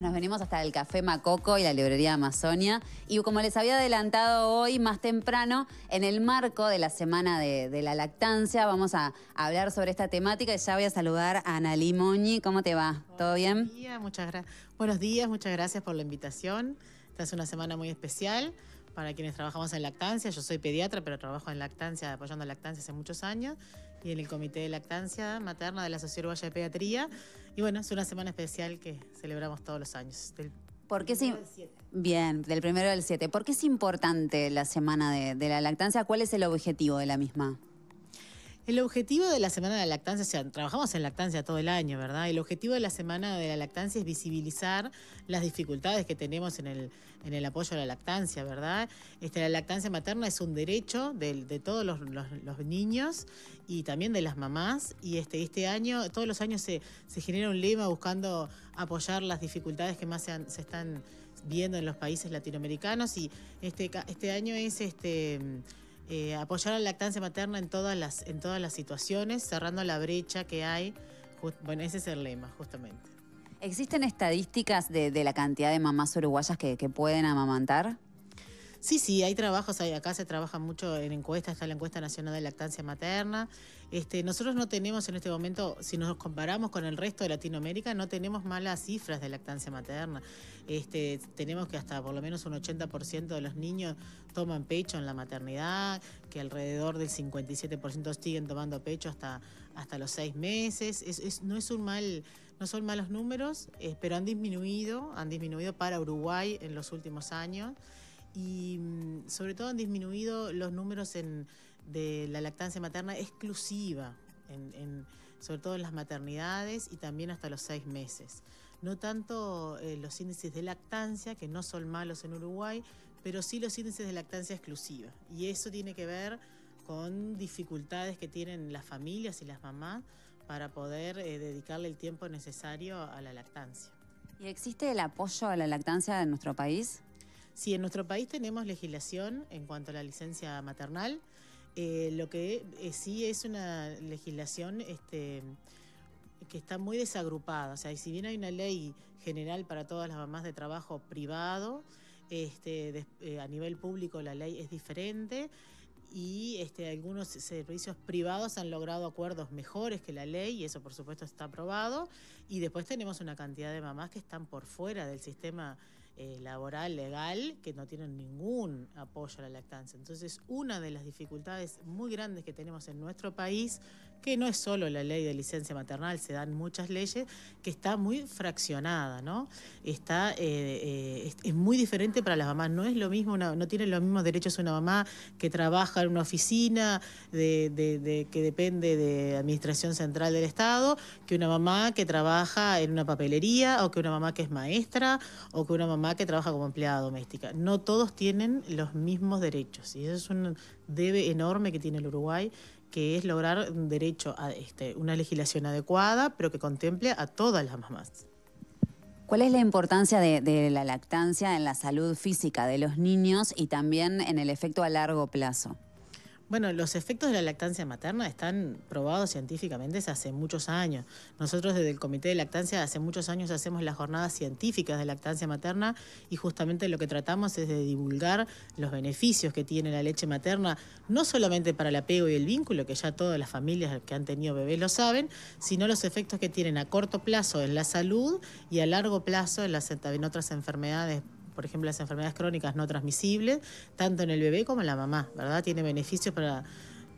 Nos venimos hasta el Café Macoco y la librería Amazonia. Y como les había adelantado hoy, más temprano, en el marco de la Semana de, la Lactancia, vamos a, hablar sobre esta temática. Y ya voy a saludar a Analí Moñi. ¿Cómo te va? ¿Todo bien? Buenos días, muchas gracias. Buenos días, muchas gracias por la invitación. Esta es una semana muy especial para quienes trabajamos en lactancia. Yo soy pediatra, pero trabajo en lactancia, apoyando lactancia hace muchos años y en el Comité de Lactancia Materna de la Sociedad Uruguaya de Pediatría. Y bueno, es una semana especial que celebramos todos los años. Del ¿Por qué Bien, del primero al 7. ¿Por qué es importante la semana de, de la lactancia? ¿Cuál es el objetivo de la misma? El objetivo de la semana de la lactancia, o sea, trabajamos en lactancia todo el año, ¿verdad? El objetivo de la semana de la lactancia es visibilizar las dificultades que tenemos en el, apoyo a la lactancia, ¿verdad? Este, la lactancia materna es un derecho de, todos los, niños y también de las mamás. Y este, este año, todos los años se, genera un lema buscando apoyar las dificultades que más se, están viendo en los países latinoamericanos. Y este, este año es este eh, apoyar la lactancia materna en todas las, situaciones, cerrando la brecha que hay. bueno, ese es el lema, justamente. ¿Existen estadísticas de, la cantidad de mamás uruguayas que pueden amamantar? Sí, sí, hay trabajos, acá se trabaja mucho en encuestas, está la encuesta nacional de lactancia materna. Este, nosotros no tenemos en este momento, si nos comparamos con el resto de Latinoamérica, no tenemos malas cifras de lactancia materna. Este, tenemos que hasta por lo menos un 80% de los niños toman pecho en la maternidad, que alrededor del 57% siguen tomando pecho hasta, hasta los seis meses. no es un mal no son malos números, eh, pero han disminuido, han disminuido para Uruguay en los últimos años y mm, sobre todo han disminuido los números de la lactancia materna exclusiva, sobre todo en las maternidades y también hasta los seis meses. No tanto eh, los índices de lactancia, que no son malos en Uruguay, pero sí los índices de lactancia exclusiva. Y eso tiene que ver con dificultades que tienen las familias y las mamás para poder eh, dedicarle el tiempo necesario a la lactancia. ¿Y existe el apoyo a la lactancia en nuestro país? Sí, en nuestro país tenemos legislación en cuanto a la licencia maternal. Eh, lo que eh, sí es una legislación este, que está muy desagrupada. O sea, y si bien hay una ley general para todas las mamás de trabajo privado, este, eh, a nivel público la ley es diferente y este, algunos servicios privados han logrado acuerdos mejores que la ley y eso por supuesto está aprobado. Y después tenemos una cantidad de mamás que están por fuera del sistema eh, laboral, legal, que no tienen ningún apoyo a la lactancia. Entonces, una de las dificultades muy grandes que tenemos en nuestro país que no es solo la ley de licencia maternal, se dan muchas leyes, que está muy fraccionada, ¿no? Está, eh, eh, es, muy diferente para las mamás, no es lo mismo, no tiene los mismos derechos una mamá que trabaja en una oficina de, de, que depende de Administración Central del Estado, que una mamá que trabaja en una papelería, o que una mamá que es maestra, o que una mamá que trabaja como empleada doméstica. No todos tienen los mismos derechos, y eso es un debe enorme que tiene el Uruguay que es lograr un derecho a este, una legislación adecuada, pero que contemple a todas las mamás. ¿Cuál es la importancia de, la lactancia en la salud física de los niños y también en el efecto a largo plazo? Bueno, los efectos de la lactancia materna están probados científicamente desde hace muchos años. Nosotros desde el Comité de Lactancia hace muchos años hacemos las jornadas científicas de lactancia materna y justamente lo que tratamos es de divulgar los beneficios que tiene la leche materna, no solamente para el apego y el vínculo, que ya todas las familias que han tenido bebés lo saben, sino los efectos que tienen a corto plazo en la salud y a largo plazo en, las, en otras enfermedades por ejemplo, las enfermedades crónicas no transmisibles, tanto en el bebé como en la mamá, ¿verdad? Tiene beneficios para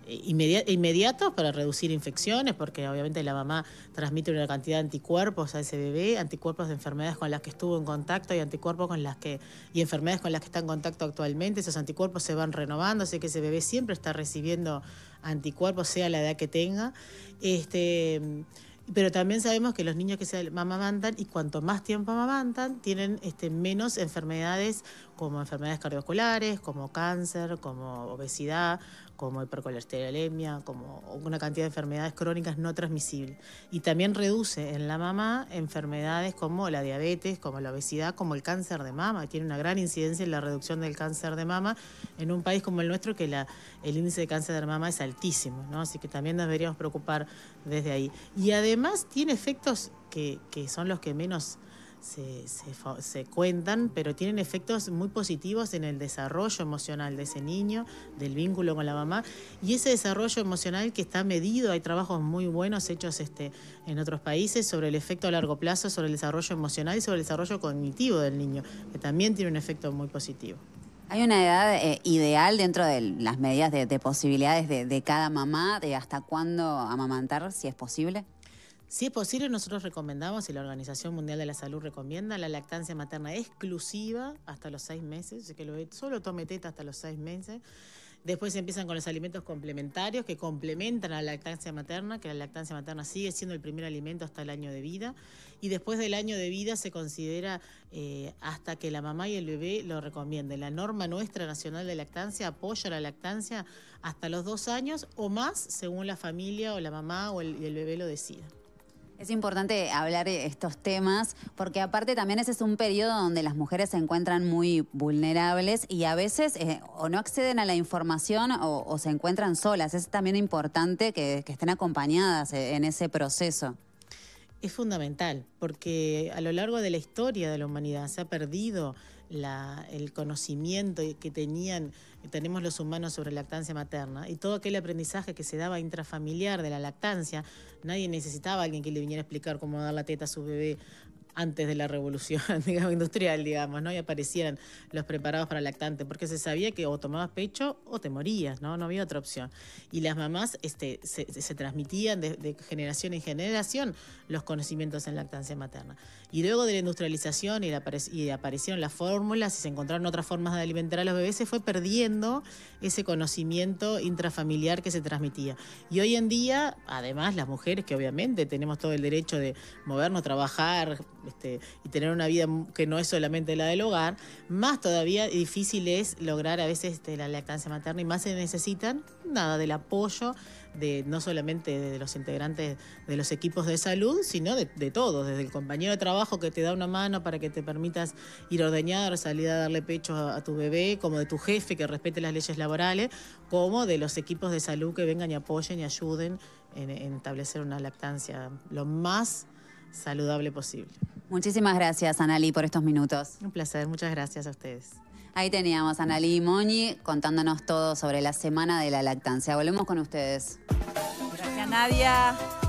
eh, inmediatos para reducir infecciones, porque obviamente la mamá transmite una cantidad de anticuerpos a ese bebé, anticuerpos de enfermedades con las que estuvo en contacto y anticuerpos con las que y enfermedades con las que está en contacto actualmente, esos anticuerpos se van renovando, así que ese bebé siempre está recibiendo anticuerpos sea la edad que tenga. Este pero también sabemos que los niños que se amamantan y cuanto más tiempo amamantan, tienen este, menos enfermedades como enfermedades cardiovasculares, como cáncer, como obesidad, como hipercolesterolemia, como una cantidad de enfermedades crónicas no transmisibles. Y también reduce en la mamá enfermedades como la diabetes, como la obesidad, como el cáncer de mama. Tiene una gran incidencia en la reducción del cáncer de mama en un país como el nuestro que el índice de cáncer de mama es altísimo, ¿no? Así que también nos deberíamos preocupar desde ahí. Y además tiene efectos que son los que menos se, cuentan, pero tienen efectos muy positivos en el desarrollo emocional de ese niño, del vínculo con la mamá, y ese desarrollo emocional que está medido, hay trabajos muy buenos hechos este, en otros países sobre el efecto a largo plazo, sobre el desarrollo emocional y sobre el desarrollo cognitivo del niño, que también tiene un efecto muy positivo. Hay una edad eh, ideal dentro de las medidas de, posibilidades de, de cada mamá, de hasta cuándo amamantar, si es posible. Si es posible, nosotros recomendamos, y la Organización Mundial de la Salud recomienda, la lactancia materna exclusiva hasta los seis meses, así que bebé solo tome teta hasta los seis meses. Después se empiezan con los alimentos complementarios que complementan a la lactancia materna, que la lactancia materna sigue siendo el primer alimento hasta el año de vida. Y después del año de vida se considera eh, hasta que la mamá y el bebé lo recomienden. La norma nuestra nacional de lactancia apoya la lactancia hasta los dos años o más, según la familia o la mamá o el bebé lo decida. Es importante hablar estos temas porque aparte también ese es un periodo donde las mujeres se encuentran muy vulnerables y a veces eh, o no acceden a la información o, se encuentran solas. Es también importante que estén acompañadas eh, en ese proceso es fundamental, porque a lo largo de la historia de la humanidad se ha perdido el conocimiento que tenían, tenemos los humanos sobre lactancia materna y todo aquel aprendizaje que se daba intrafamiliar de la lactancia, nadie necesitaba a alguien que le viniera a explicar cómo dar la teta a su bebé, antes de la revolución digamos, industrial, digamos, ¿no? Y aparecieran los preparados para lactante, porque se sabía que o tomabas pecho o te morías, ¿no? No había otra opción. Y las mamás este, se, transmitían de, generación en generación los conocimientos en lactancia materna. Y luego de la industrialización y, y aparecieron las fórmulas y se encontraron otras formas de alimentar a los bebés, se fue perdiendo ese conocimiento intrafamiliar que se transmitía. Y hoy en día, además, las mujeres que obviamente tenemos todo el derecho de movernos, trabajar, este, y tener una vida que no es solamente la del hogar, más todavía difícil es lograr a veces este, la lactancia materna y más se necesitan nada del apoyo de no solamente de los integrantes de los equipos de salud, sino de, todos, desde el compañero de trabajo que te da una mano para que te permitas ir a ordeñar, salir a darle pecho a, tu bebé, como de tu jefe que respete las leyes laborales, como de los equipos de salud que vengan y apoyen y ayuden en, en establecer una lactancia lo más saludable posible. Muchísimas gracias, Analí, por estos minutos. Un placer, muchas gracias a ustedes. Ahí teníamos a Analí Moñi contándonos todo sobre la semana de la lactancia. Volvemos con ustedes. Gracias, Nadia.